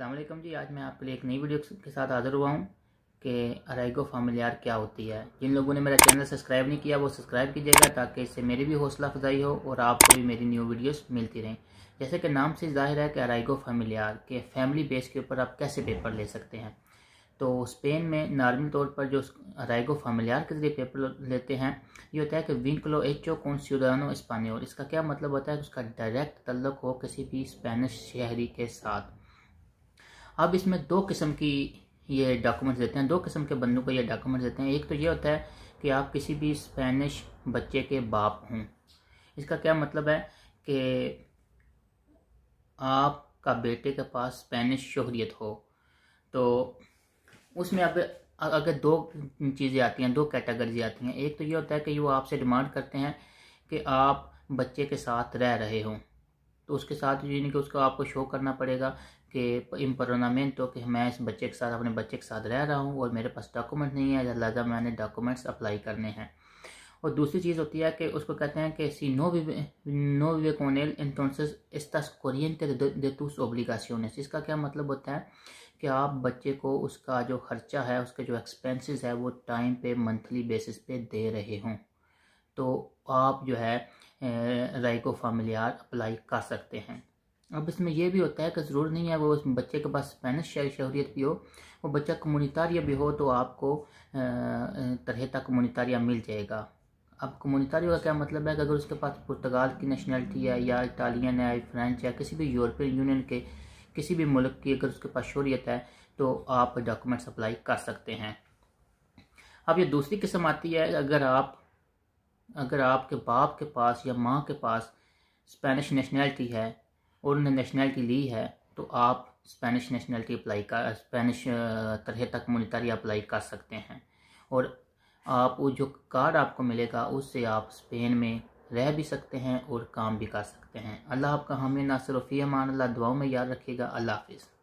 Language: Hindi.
अल्लाम जी आज मैं आपके लिए एक नई वीडियो के साथ हाज़िर हुआ हूँ कि अराइगो फामिलियार क्या होती है जिन लोगों ने मेरा चैनल सब्सक्राइब नहीं किया वो सब्सक्राइब कीजिएगा ताकि इससे मेरी भी हौसला अफजाई हो और आपको भी मेरी न्यू वीडियोस मिलती रहें जैसे कि नाम से जाहिर है कि अराइगो फामिलियार के फैमिली बेस के ऊपर आप कैसे पेपर ले सकते हैं तो स्पेन में नॉर्मल तौर पर जो राइगो फामिलियार के जरिए पेपर लेते हैं ये होता है कि विंकलो एचो कौन सिदानो स्पानियोल इसका क्या मतलब होता है कि उसका डायरेक्ट तल्लक हो किसी भी स्पेनिश शहरी के साथ अब इसमें दो किस्म की ये डॉक्यूमेंट्स देते हैं दो किस्म के बंदों को ये डॉक्यूमेंट्स देते हैं एक तो ये होता है कि आप किसी भी स्पेनिश बच्चे के बाप हों इसका क्या मतलब है कि आपका बेटे के पास स्पेनिश शहरीत हो तो उसमें अब अगर दो चीज़ें आती हैं दो कैटेगरीज आती हैं एक तो ये होता है कि वो आपसे डिमांड करते हैं कि आप बच्चे के साथ रह रहे हों तो उसके साथ यानी कि उसको आपको शो करना पड़ेगा कि इन तो कि मैं इस बच्चे के साथ अपने बच्चे के साथ रह रहा हूँ और मेरे पास डॉक्यूमेंट नहीं है लिहाजा मैंने डॉक्यूमेंट्स अप्लाई करने हैं और दूसरी चीज़ होती है कि उसको कहते हैं कि सी नो विवे नो कोनेल इंटोनसिस इस कोरियंते दे तुस ओब्लिगासीोनेस इसका क्या मतलब होता है कि आप बच्चे को उसका जो खर्चा है उसके जो एक्सपेंसेस है वो टाइम पे मंथली बेसिस पे दे रहे हों तो आप जो है राइको फामिलियार अप्लाई कर सकते हैं अब इसमें यह भी होता है कि ज़रूर नहीं है वो बच्चे के पास स्पेनिश शहूरियत भी हो वो बच्चा कम्यूनितारिया भी हो तो आपको तरहता कम्यूनितारिया मिल जाएगा अब कम्यूनितारियो का क्या मतलब है कि अगर उसके पास पुर्तगाल की नेशनलिटी है या इटालियन है फ्रेंच है किसी भी यूरोपियन यूनियन के किसी भी मुल्क की अगर उसके पास शहरीत है तो आप डॉक्यूमेंट्स अप्लाई कर सकते हैं अब ये दूसरी किस्म आती है अगर आप अगर आपके बाप के पास या माँ के पास स्पेनिश नेशनैलिटी है और उन्हें नेशनैलिटी ली है तो आप स्पेनिश नेशनैलिटी अप्लाई कर स्पेनिश तरह तक कम्यूनिटरी अप्लाई कर सकते हैं और आप वो जो कार्ड आपको मिलेगा उससे आप स्पेन में रह भी सकते हैं और काम भी कर सकते हैं अल्लाह आपका हमें नासर फ़ी अमान अल्लाह दुआओं में याद रखेगा अल्लाह हाफिज़